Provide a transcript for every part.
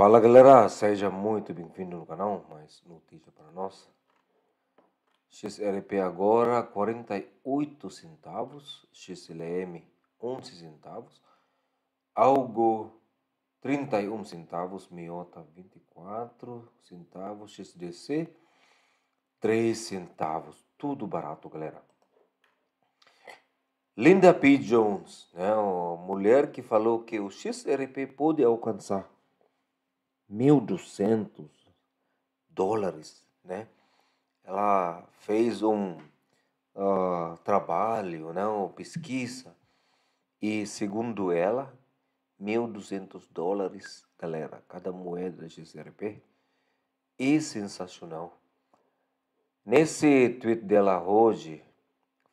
Fala galera, seja muito bem-vindo no canal, mais notícia para nós. XRP agora 48 centavos, XLM 11 centavos, Algo 31 centavos, Miota 24 centavos, XDC 3 centavos, tudo barato galera. Linda P. Jones, né, a mulher que falou que o XRP pode alcançar 1.200 dólares, né? Ela fez um uh, trabalho, né, uma pesquisa, e segundo ela, 1.200 dólares, galera, cada moeda de XRP é sensacional. Nesse tweet dela hoje,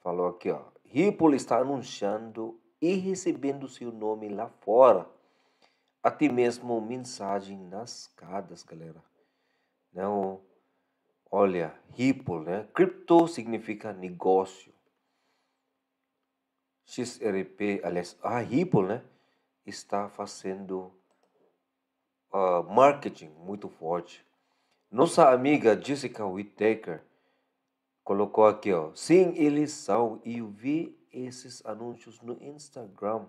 falou aqui, ó, Ripple está anunciando e recebendo seu nome lá fora até mesmo mensagem nas escadas, galera. Não, olha, Ripple, né? Cripto significa negócio. XRP, aliás, a Ripple, né? Está fazendo uh, marketing muito forte. Nossa amiga Jessica Whittaker colocou aqui, ó. Sim, eles são. E eu vi esses anúncios no Instagram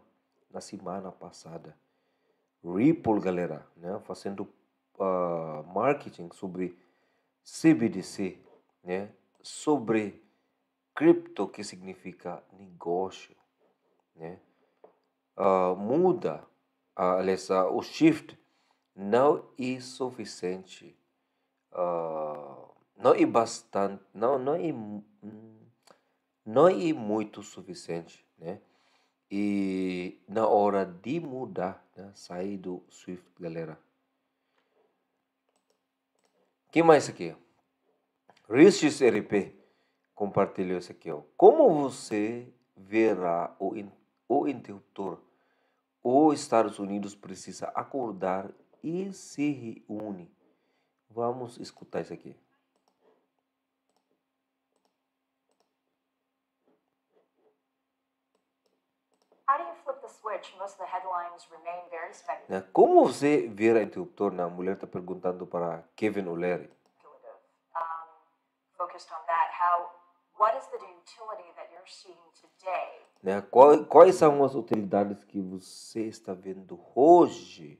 na semana passada. Ripple, galera, né, fazendo uh, marketing sobre CBDC, né, sobre cripto que significa negócio, né, uh, muda, uh, aliás, uh, o shift não é suficiente, uh, não é bastante, não, não é, hum, não é muito suficiente, né, e na hora de mudar, né? sair do Swift, galera. que mais aqui? RP compartilhou isso aqui. Ó. Como você verá o, in o interruptor? Os Estados Unidos precisa acordar e se reúne. Vamos escutar isso aqui. Né? Como você vira interruptor na né? mulher está perguntando para Kevin O'Leary? Né? Quais, quais são as utilidades que você está vendo hoje?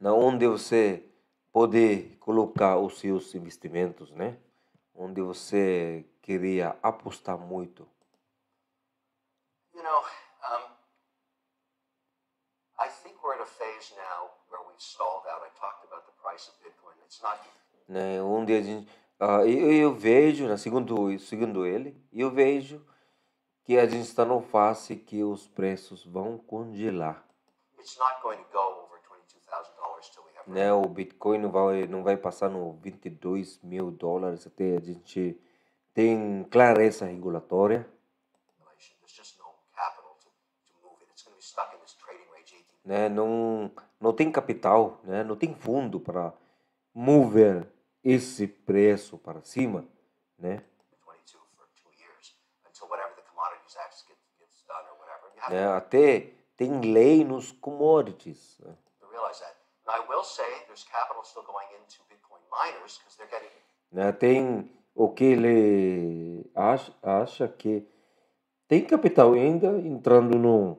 Na onde você pode colocar os seus investimentos, né? Onde você queria apostar muito know, um, I think we're at a phase now where we've stalled out. I talked about the price of Bitcoin. It's not. Né, um dia uh, ah, eu, eu vejo, né, segundo, segundo ele, eu vejo que a gente está no face que os preços vão congelar. Né, o Bitcoin não vai, não vai passar no 22 mil dólares até a gente tem clareza regulatória. né, não, não tem capital, né, não tem fundo para mover esse preço para cima, né? É, até tem lei nos commodities. Né? né? tem o que ele acha, acha que tem capital ainda entrando no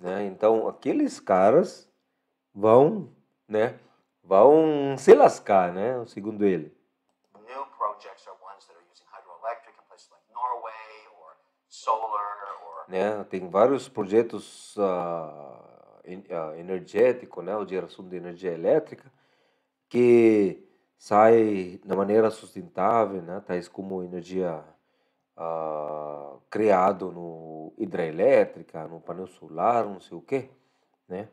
Né? Então, aqueles caras vão, né, vão se lascar, né, segundo ele. né, tem vários projetos uh, energético, né, de geração de energia elétrica que sai da maneira sustentável, né, tais como energia ah, criado no hidrelétrica, no painel solar, não sei o quê, né?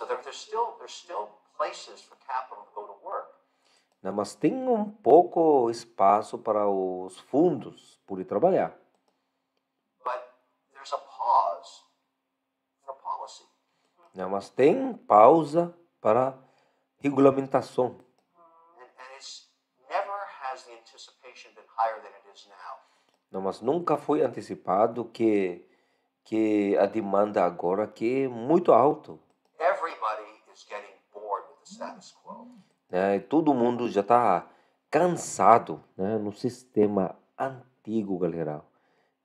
Não, né, mas tem um pouco espaço para os fundos por ir trabalhar. But a pause for Não, né, mas tem pausa para regulamentação. Não, mas nunca foi antecipado que que a demanda agora que é muito alto. Né? Todo mundo já está cansado né? no sistema antigo, galera.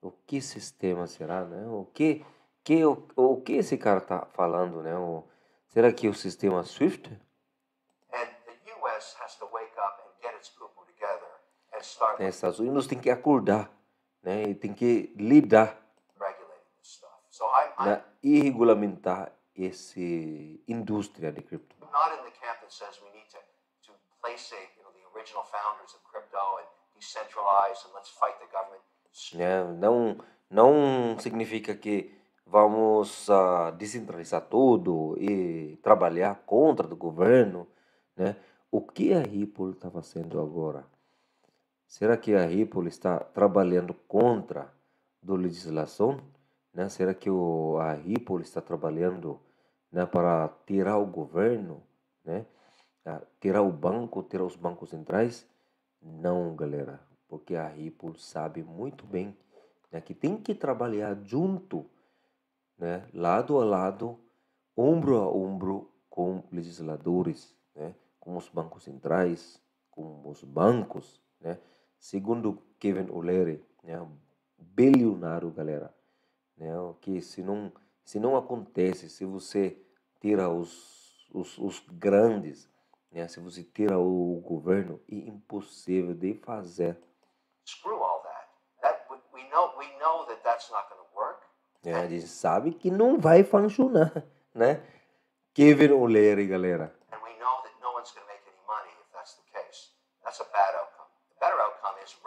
O que sistema será, né? O que que o, o que esse cara está falando, né? O, será que é o sistema Swift? Os Estados Unidos tem que acordar né? E tem que lidar na, e regulamentar essa indústria de cripto. Né? Não, não significa que vamos uh, descentralizar tudo e trabalhar contra o governo, né? O que a Ripple está fazendo agora? Será que a Ripple está trabalhando contra a legislação? Né? Será que o, a Ripple está trabalhando né, para tirar o governo, né? Ah, tirar o banco, tirar os bancos centrais? Não, galera, porque a Ripple sabe muito bem né, que tem que trabalhar junto, né, lado a lado, ombro a ombro com legisladores, né, com os bancos centrais, com os bancos, né? Segundo Kevin O'Leary, né, bilionário, galera, né, que se não, se não acontece, se você tira os, os, os grandes, né, se você tira o, o governo, é impossível de fazer. Screw all that. that we, know, we know that that's not going to work. É, a gente sabe que não vai funcionar, né? Kevin O'Leary, galera. And we know that no one's going to make any money if that's the case. That's a bad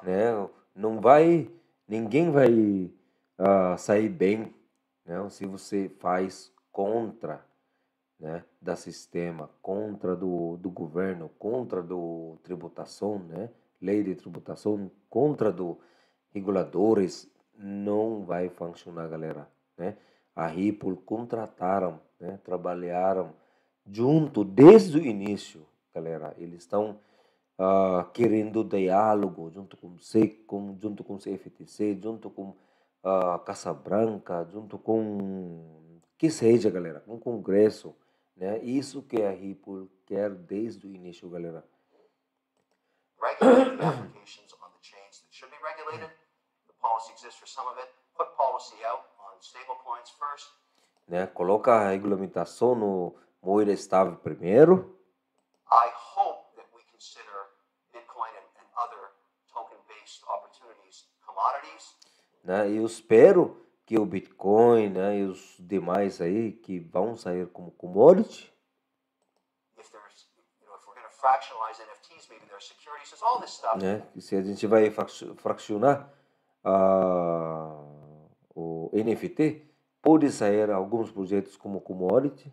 né? Não vai, ninguém vai uh, sair bem, né? Se você faz contra, né? Da sistema, contra do, do governo, contra do tributação, né? Lei de tributação, contra do reguladores, não vai funcionar, galera, né? A Ripple contrataram, né? Trabalharam junto desde o início, galera. Eles estão uh, querendo diálogo junto com o SECOM, junto com o CFTC, junto com uh, Casa Branca, junto com que seja, galera, com um Congresso. Né? Isso que a Ripple quer desde o início, galera. out on stablecoins first. Né? Coloca a regulamentação no moeda estável primeiro. I Né? Eu espero que o Bitcoin né, e os demais aí que vão sair como commodity. Né? Se a gente vai fracionar uh, o NFT, pode sair alguns projetos como commodity.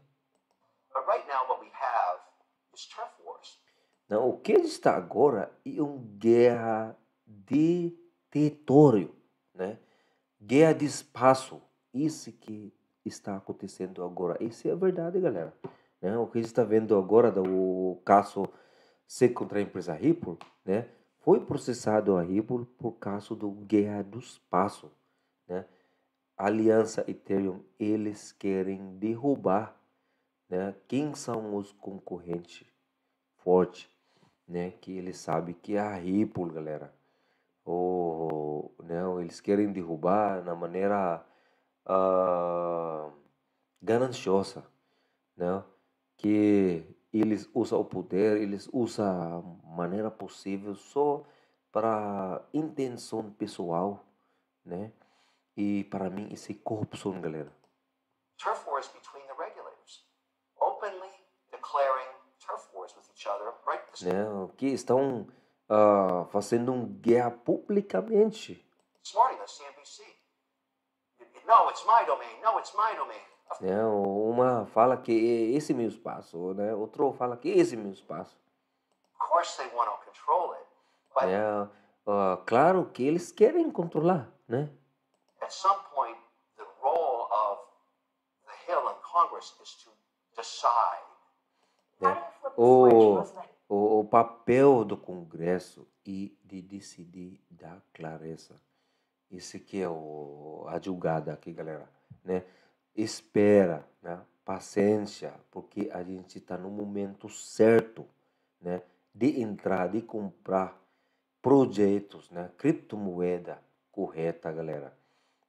Não, né? o que está agora é uma guerra de território, né? Guerra de espaço, isso que está acontecendo agora. Isso é a verdade, galera. Né? O que está vendo agora do caso ser contra a empresa Ripple, né? Foi processado a Ripple por causa do guerra do espaço, né? A aliança Ethereum, eles querem derrubar, né? Quem são os concorrentes fortes, né? Que eles sabem que é a Ripple, galera ou não, eles querem derrubar na maneira uh, gananciosa, não? que eles usam o poder, eles usam a maneira possível só para intenção pessoal, né? E para mim isso é corrupção, galera. Turf wars between the regulators, openly declaring turf wars with each other, right? Não, que estão uh, fazendo um guerra publicamente. É, uma fala que esse é meu espaço, né? outro fala que esse é meu espaço. É, uh, claro que eles querem controlar, né? At some point, the the Hill and Congress o, o papel do Congresso e de decidir da clareza. Esse que é o, a julgada aqui, galera. Né? Espera, né? paciência, porque a gente está no momento certo né? de entrar, de comprar projetos, né? criptomoeda correta, galera.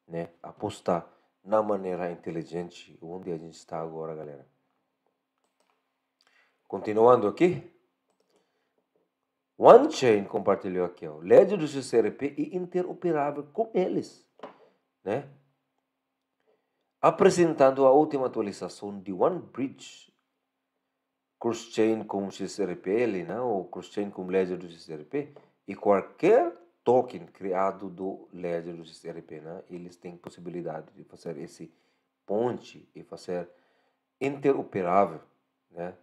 Né? Apostar na maneira inteligente onde a gente está agora, galera. Continuando aqui. OneChain compartilhou aqui, ó, Ledger do XRP e interoperável com eles, né? Apresentando a última atualização de OneBridge, crosschain com ali, né? ou crosschain com Ledger do XRP, e qualquer token criado do Ledger do XRP, né? eles têm possibilidade de fazer esse ponte e fazer interoperável né?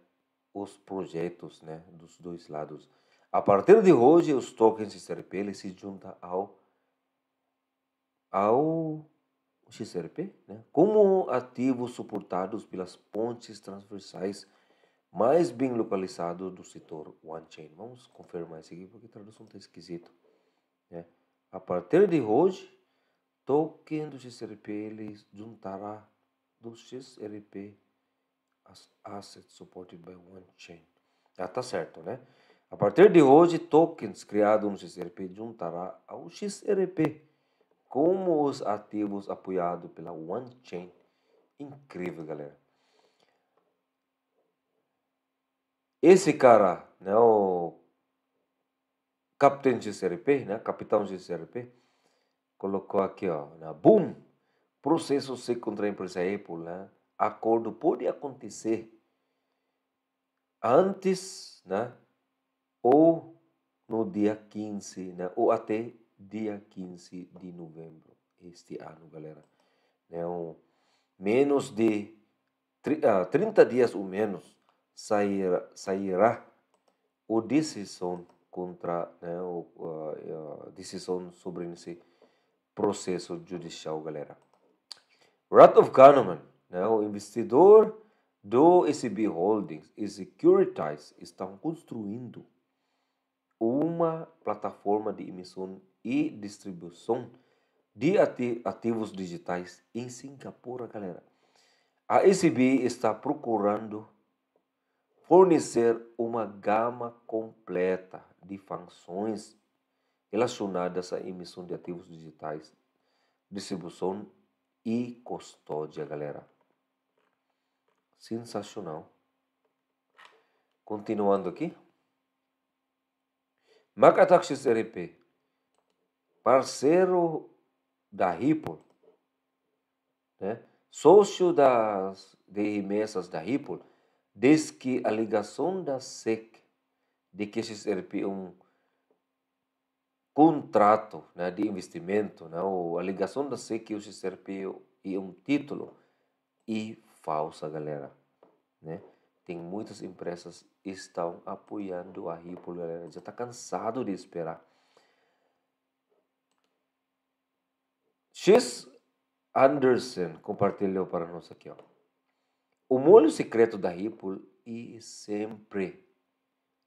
os projetos né? dos dois lados. A partir de hoje, os tokens XRP se juntam ao, ao XRP né? como ativos suportados pelas pontes transversais mais bem localizados do setor OneChain. Vamos confirmar isso aqui porque a tradução está esquisita. Né? A partir de hoje, token do XRP ele juntará do XRP as assets supported by OneChain. Já ah, está tá certo, né? A partir de hoje, tokens criados no XRP juntará ao XRP como os ativos apoiados pela OneChain. Incrível, galera. Esse cara, né, o Capitão XRP, né, Capitão XRP, colocou aqui, ó, na né, boom, processo se contra a empresa Apple, né? Acordo pode acontecer antes, né? ou no dia 15, né? ou até dia 15 de novembro este ano, galera. Né? Um, menos de 30 ah, dias ou menos sairá, sairá a decisão contra né, o, decisão sobre esse processo judicial, galera. Rat of Kahneman, né, o investidor do SB Holdings e Securitize estão construindo uma plataforma de emissão e distribuição de ativos digitais em Singapura, galera. A SB está procurando fornecer uma gama completa de funções relacionadas à emissão de ativos digitais, distribuição e custódia, galera. Sensacional. Continuando aqui. Macataxis RP, parceiro da Ripple, né? sócio das, de remessas da Ripple, diz que a ligação da SEC de que XRP é um contrato né, de investimento, né, ou a ligação da SEC que o XRP é um título, e falsa, galera. Né? Tem muitas empresas estão apoiando a Ripple, Poliolândia. Já está cansado de esperar. X Anderson compartilhou para nós aqui. Ó. O molho secreto da Ripple e sempre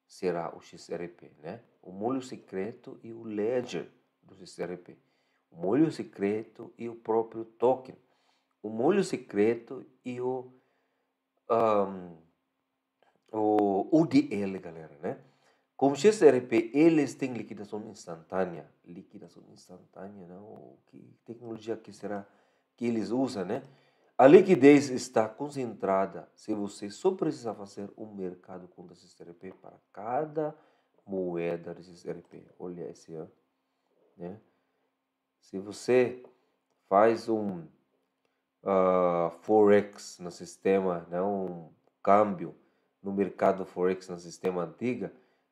será o XRP, né? O molho secreto e o ledger do XRP. O molho secreto e o próprio token. O molho secreto e o um, o UDL, galera, né? Com XRP, eles têm liquidação instantânea. Liquidação instantânea, não? Que tecnologia que será que eles usam, né? A liquidez está concentrada se você só precisa fazer um mercado com XRP para cada moeda de XRP. Olha esse, ó, né? Se você faz um uh, forex no sistema, né? um câmbio, no mercado forex, no sistema antiga,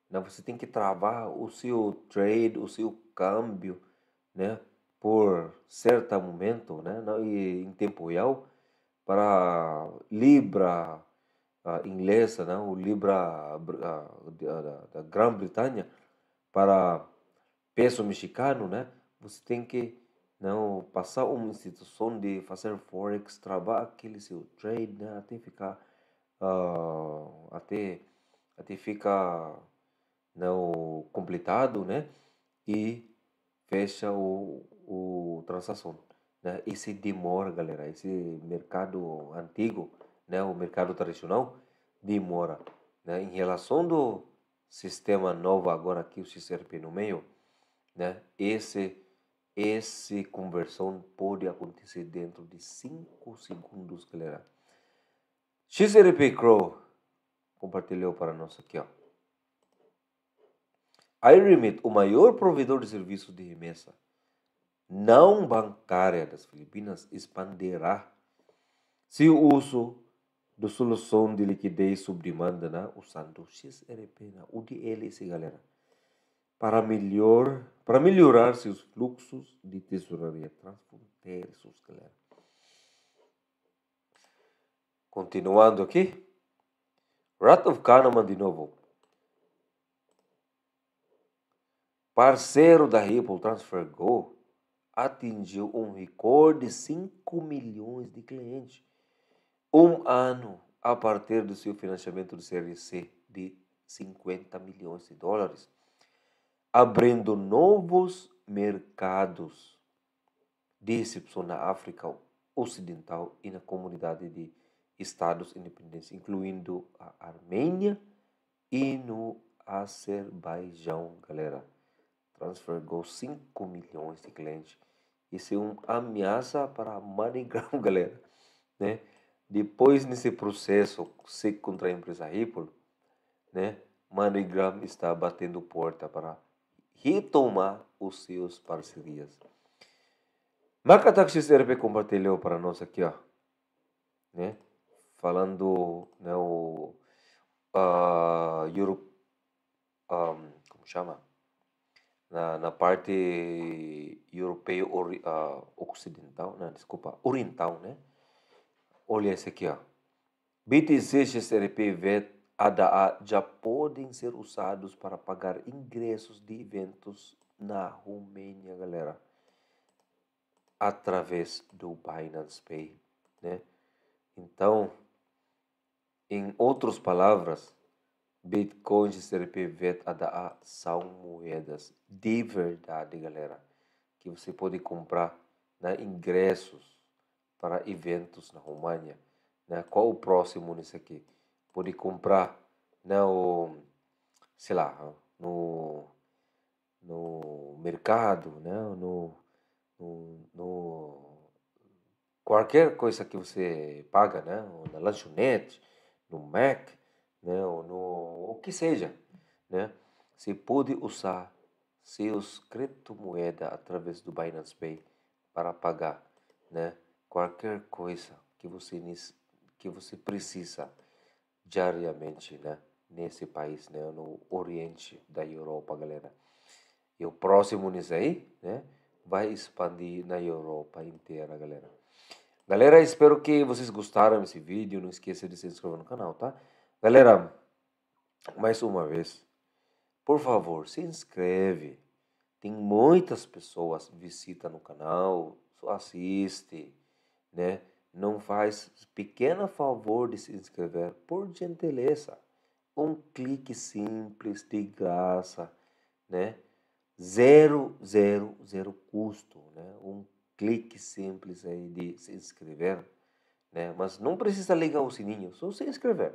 né? você tem que travar o seu trade, o seu câmbio, né? por certo momento, né? e em tempo real, para libra inglesa, né? o libra da, da Grã-Bretanha, para peso mexicano, né? você tem que não né, passar uma instituição de fazer forex, travar aquele seu trade, né? até ficar uh, até, até fica não completado, né? E fecha o, o transação. Né? Esse demora, galera. Esse mercado antigo, né? O mercado tradicional demora. Né? Em relação do sistema novo agora aqui o XRP no meio, né? Esse esse conversão pode acontecer dentro de 5 segundos, galera. XRP Crow compartilhou para nós aqui, ó. iRemit, o maior provedor de serviços de remessa não bancária das Filipinas, expandirá seu uso da solução de liquidez sob demanda, né? usando XRP, né? UDLC, galera, para, melhor, para melhorar seus fluxos de tesouraria transfronteiriços, galera. Continuando aqui. Wrath of Kahneman de novo. Parceiro da Ripple Transfer Go atingiu um recorde de 5 milhões de clientes um ano a partir do seu financiamento do CRC de 50 milhões de dólares, abrindo novos mercados, disse na África Ocidental e na comunidade de estados independentes, incluindo a Armênia e no Azerbaijão, galera. Transfergou 5 milhões de clientes. Isso é uma ameaça para a MoneyGram, galera. Né? Depois nesse processo se contra a empresa Ripple, né? MoneyGram está batendo porta para retomar os seus parcerias. Marca Taxis RP compartilhou para nós aqui, ó. Né? falando né, o uh, Europe, um, como chama na, na parte europeia uh, ocidental né desculpa oriental né olha esse aqui ó BTCs RPV ADA já podem ser usados para pagar ingressos de eventos na Romênia galera através do Binance Pay né então em outras palavras, bitcoins e CRPV são moedas de verdade, galera, que você pode comprar né, ingressos para eventos na România. Né? Qual o próximo nisso aqui? Pode comprar, né, o, sei lá, no, no mercado, né, no, no, no qualquer coisa que você paga, né, na lanchonete, no Mac, né, ou no o que seja, né, você pode usar seus criptomoedas através do Binance Pay para pagar, né, qualquer coisa que você que você precisa diariamente, né, nesse país, né, no Oriente da Europa, galera. E o próximo nisso aí, né, vai expandir na Europa inteira, galera. Galera, espero que vocês gostaram desse vídeo. Não esqueça de se inscrever no canal, tá? Galera, mais uma vez, por favor, se inscreve. Tem muitas pessoas visita no canal, só assiste, né? Não faz pequeno favor de se inscrever, por gentileza. Um clique simples, de graça, né? Zero, zero, zero custo, né? Um clique simples aí de se inscrever, né? Mas não precisa ligar o sininho, só se inscrever,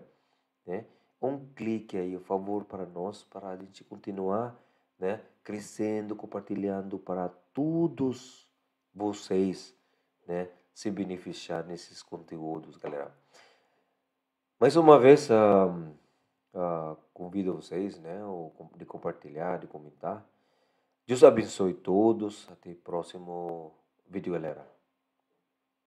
né? Um clique aí, o favor para nós, para a gente continuar, né? Crescendo, compartilhando para todos vocês, né? Se beneficiar nesses conteúdos, galera. Mais uma vez, uh, uh, convido vocês, né? De compartilhar, de comentar. Deus abençoe todos. Até o próximo visual error.